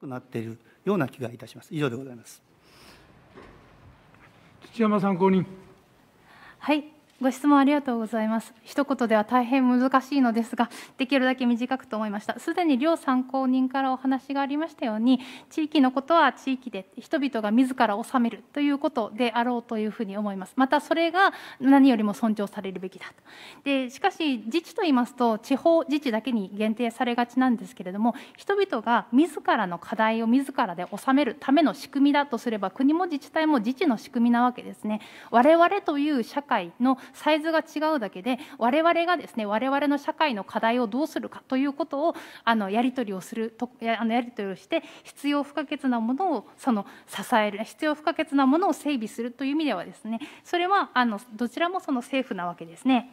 くなっているような気がいたします。以上でございます。土山参考人。はい、ご質問ありがとうございます一言では大変難しいのですができるだけ短くと思いましたすでに両参考人からお話がありましたように地域のことは地域で人々が自ら治めるということであろうというふうに思いますまたそれが何よりも尊重されるべきだとでしかし自治と言いますと地方自治だけに限定されがちなんですけれども人々が自らの課題を自らで治めるための仕組みだとすれば国も自治体も自治の仕組みなわけですね我々という社会のサイズが違うだけで我々がですね我々の社会の課題をどうするかということをあのやり取りをするとやあのやり取りをして必要不可欠なものをその支える必要不可欠なものを整備するという意味ではですねそれはあのどちらもその政府なわけですね。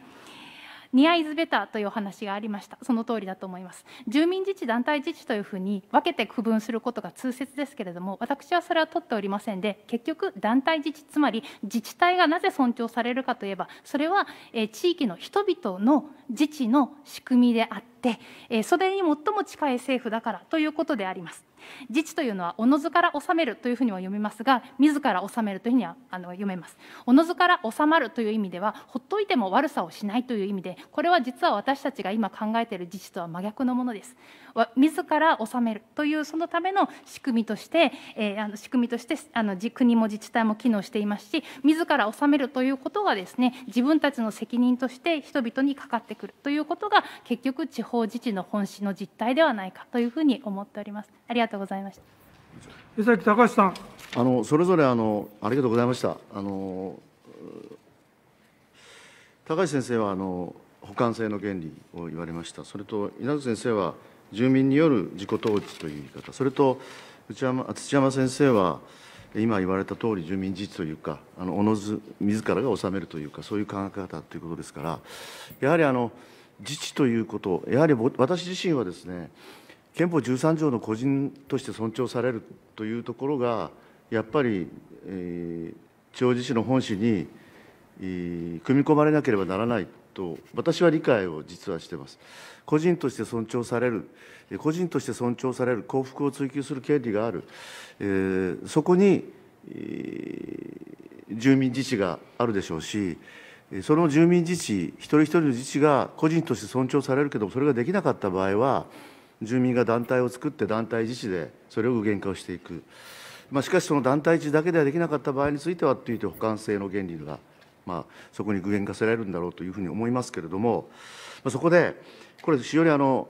ニアイズベターというお話がありましたその通りだと思います住民自治団体自治というふうに分けて区分することが通説ですけれども私はそれは取っておりませんで結局団体自治つまり自治体がなぜ尊重されるかといえばそれは地域の人々の自治の仕組みであってそれに最も近い政府だからということであります自治というのはおのずから治めるというふうには読みますが自ら治めるというふうにはあの読めますおのずから治まるという意味ではほっといても悪さをしないという意味でこれは実は私たちが今考えている自治とは真逆のものです自ら治めるというそのための仕組みとして、えー、あの仕組みとしてあの国も自治体も機能していますし自ら治めるということがですね自分たちの責任として人々にかかってくるということが結局地方自治の本質の実態ではないかというふうに思っておりますありががとうございました。江崎隆さん。あのそれぞれあのありがとうございました。あの高橋先生はあの補完性の原理を言われました。それと稲津先生は住民による自己統治という言い方。それと内山土山先生は今言われた通り住民自治というかあのおのず自らが治めるというかそういう考え方ということですからやはりあの自治ということやはり私自身はですね憲法13条の個人として尊重されるというところが、やっぱり、えー、地方自治の本旨に、えー、組み込まれなければならないと、私は理解を実はしています。個人として尊重される、個人として尊重される、幸福を追求する権利がある、えー、そこに、えー、住民自治があるでしょうし、その住民自治、一人一人の自治が個人として尊重されるけども、それができなかった場合は、住民が団体を作って団体自治でそれを具現化をしていく、まあ、しかしその団体自治だけではできなかった場合についてはというと補完性の原理が、まあ、そこに具現化されるんだろうというふうに思いますけれども、まあ、そこでこれ非常にあの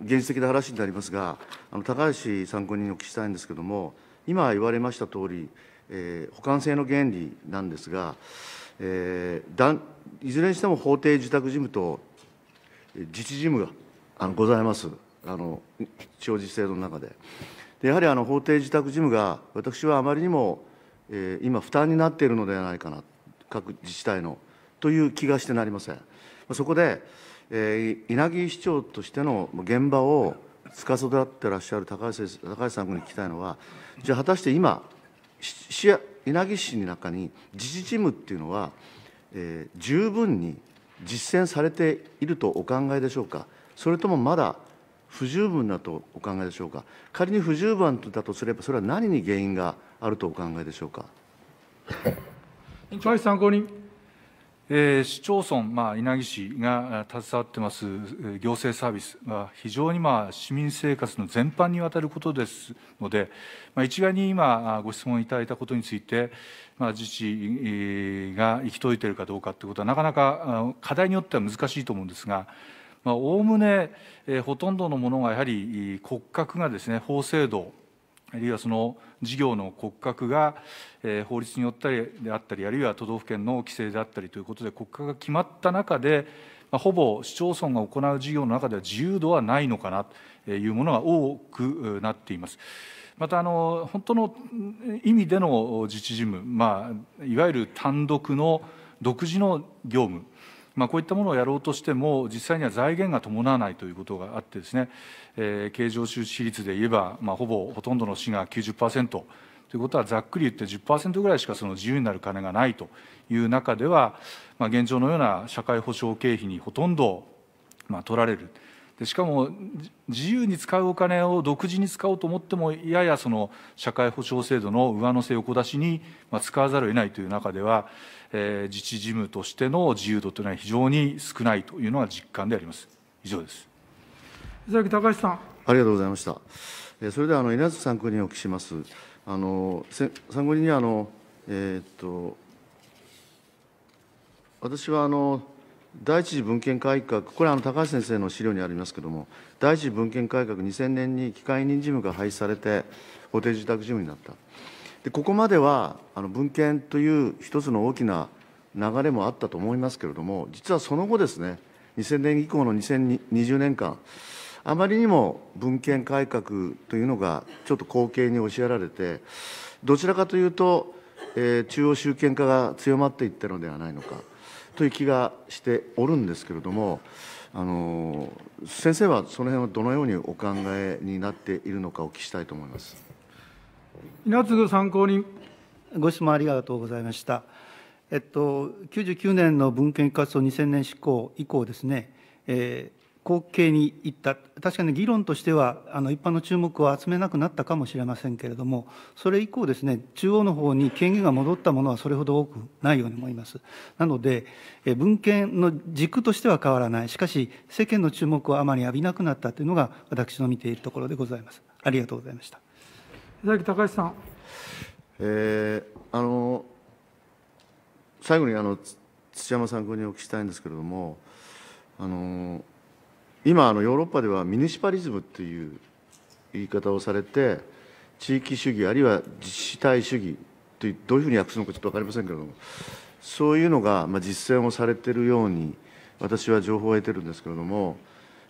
現実的な話になりますがあの高橋参考人にお聞きしたいんですけれども今言われました通り、えー、補完性の原理なんですが、えー、だいずれにしても法定受託事務と自治事務があのございますあの地方自治制度の中ででやはりあの法定自宅事務が私はあまりにも、えー、今負担になっているのではないかな各自治体のという気がしてなりませんそこで、えー、稲城市長としての現場を司ってらっしゃる高橋高橋さんに聞きたいのはじゃあ果たして今市や稲城市の中に自治事務っていうのは、えー、十分に実践されているとお考えでしょうか。それともまだ不十分だとお考えでしょうか、仮に不十分だとすれば、それは何に原因があるとお考えでしょうか。はい、参考人。え市町村、まあ、稲城市が携わってます行政サービスは非常に、まあ、市民生活の全般にわたることですので、まあ、一概に今ご質問いただいたことについて、まあ、自治が行き届いているかどうかということはなかなか課題によっては難しいと思うんですが。まあ、概ね、えー、ほとんどのものがやはり骨格がですね法制度あるいはその事業の骨格が、えー、法律によったりであったりあるいは都道府県の規制であったりということで骨格が決まった中で、まあ、ほぼ市町村が行う事業の中では自由度はないのかなというものが多くなっています。またあの本当の意味での自治事務、まあ、いわゆる単独の独自の業務まあ、こういったものをやろうとしても、実際には財源が伴わないということがあって、ですね、えー、経常収支率で言えば、まあ、ほぼほとんどの市が90%ということは、ざっくり言って10%ぐらいしかその自由になる金がないという中では、まあ、現状のような社会保障経費にほとんど、まあ、取られる。でしかも自由に使うお金を独自に使おうと思ってもややその社会保障制度の上乗せ横出しに使わざるを得ないという中では、えー、自治事務としての自由度というのは非常に少ないというのが実感であります。以上です伊崎隆さんありがとうございました。それではあの稲津参考人お聞きします。あの参考人にあのえー、っと私はあの第一次文献改革、これはあの高橋先生の資料にありますけれども、第一次文献改革2000年に機械人事務が廃止されて、法定住宅事務になった。でここまではあの文献という一つの大きな流れもあったと思いますけれども、実はその後ですね、2000年以降の2020年間、あまりにも文献改革というのがちょっと後継に押しやられて、どちらかというと、えー、中央集権化が強まっていったのではないのか。という気がしておるんですけれどもあの先生はその辺はどのようにお考えになっているのかお聞きしたいと思います。稲継参考人ご質問ありがとうございました。えっと、99年の文献活動法2000年施行以降ですね、えー、後継に行った確かに議論としてはあの一般の注目を集めなくなったかもしれませんけれどもそれ以降ですね中央の方に権限が戻ったものはそれほど多くないように思いますなので文献の軸としては変わらないしかし世間の注目をあまり浴びなくなったというのが私の見ているところでございますありがとうございました江崎隆さん、えー、あの最後にあの土山さんにお聞きしたいんですけれどもあの今あのヨーロッパではミニシパリズムっていう言い方をされて地域主義あるいは自治体主義というどういうふうに訳すのかちょっと分かりませんけれどもそういうのが実践をされてるように私は情報を得てるんですけれども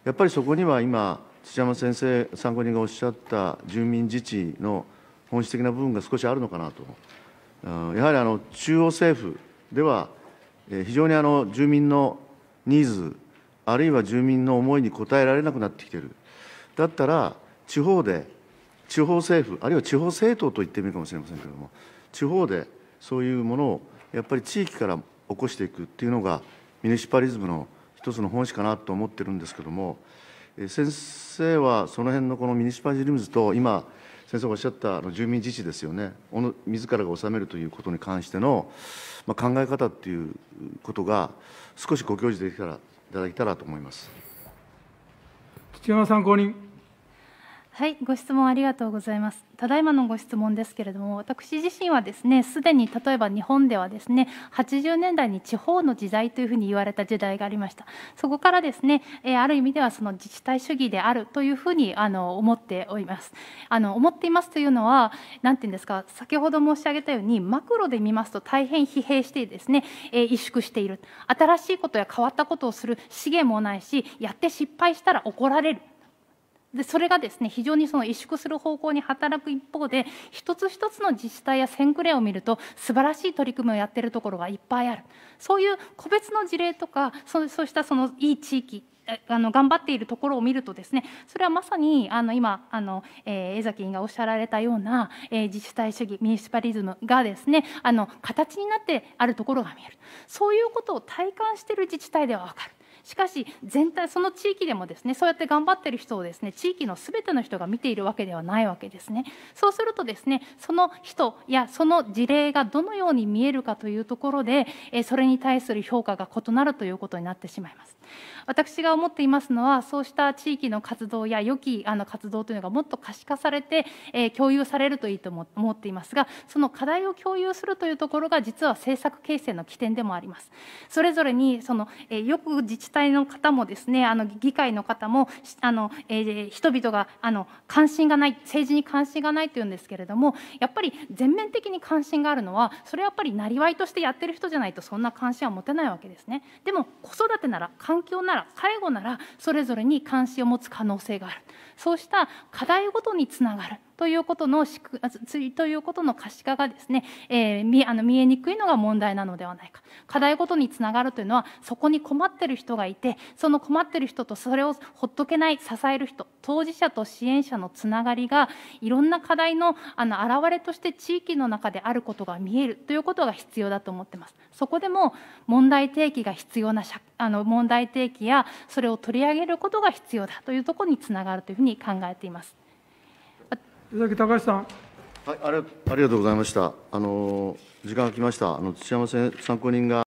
やっぱりそこには今土山先生参考人がおっしゃった住民自治の本質的な部分が少しあるのかなと。やはりあの中央政府では非常にあの住民のニーズあるいは住民の思いに応えられなくなってきてるだったら地方で地方政府あるいは地方政党と言ってもいいかもしれませんけれども地方でそういうものをやっぱり地域から起こしていくっていうのがミニシパリズムの一つの本質かなと思ってるんですけども先生はその辺のこのミニシパリズムと今先生がおっしゃったあの住民自治ですよね自らが治めるということに関しての、まあ、考え方っていうことが少しご教示できたらただけたらと思います。土山参考人はい、ご質問ありがとうございます。ただいまのご質問ですけれども、私自身はですね、すでに例えば日本ではですね、80年代に地方の時代というふうに言われた時代がありました。そこからですね、えある意味ではその自治体主義であるというふうにあの思っております。あの思っていますというのは、何て言うんですか、先ほど申し上げたようにマクロで見ますと大変疲弊してですね、え萎縮している。新しいことや変わったことをする資源もないし、やって失敗したら怒られる。でそれがですね非常にその萎縮する方向に働く一方で一つ一つの自治体や先区レを見ると素晴らしい取り組みをやっているところがいっぱいあるそういう個別の事例とかそうそうしたそのいい地域あの頑張っているところを見るとですねそれはまさにあの今あの、えー、江崎委員がおっしゃられたような、えー、自治体主義ミニシパリズムがですねあの形になってあるところが見えるそういうことを体感している自治体では分かるしかし全体その地域でもですねそうやって頑張ってる人をですね地域のすべての人が見ているわけではないわけですねそうするとですねその人やその事例がどのように見えるかというところでそれに対する評価が異なるということになってしまいます私が思っていますのはそうした地域の活動や良きあの活動というのがもっと可視化されて、え共有されるといいと思っていますがその課題を共有するというところが実は政策形成の起点でもありますそれぞれにその、えよく自治体の方もですねあの議会の方もあの、えー、人々があの関心がない政治に関心がないというんですけれどもやっぱり全面的に関心があるのはそれはやっぱりなりわいとしてやってる人じゃないとそんな関心は持てないわけですねでも子育てなら環境なら介護ならそれぞれに関心を持つ可能性があるそうした課題ごとにつながるということのということの可視化がですね、えー、見あの見えにくいのが問題なのではないか課題ごとにつながるというのはそこに困ってる人がいてその困ってる人とそれをほっとけない支える人当事者と支援者のつながりがいろんな課題のあの表れとして地域の中であることが見えるということが必要だと思ってます。そこでも問題提起が必要なあの問題提起やそれを取り上げることが必要だというところにつながるというふうに考えています。江崎隆さん。はい、あれありがとうございました。あの時間が来ました。あの土山参考人が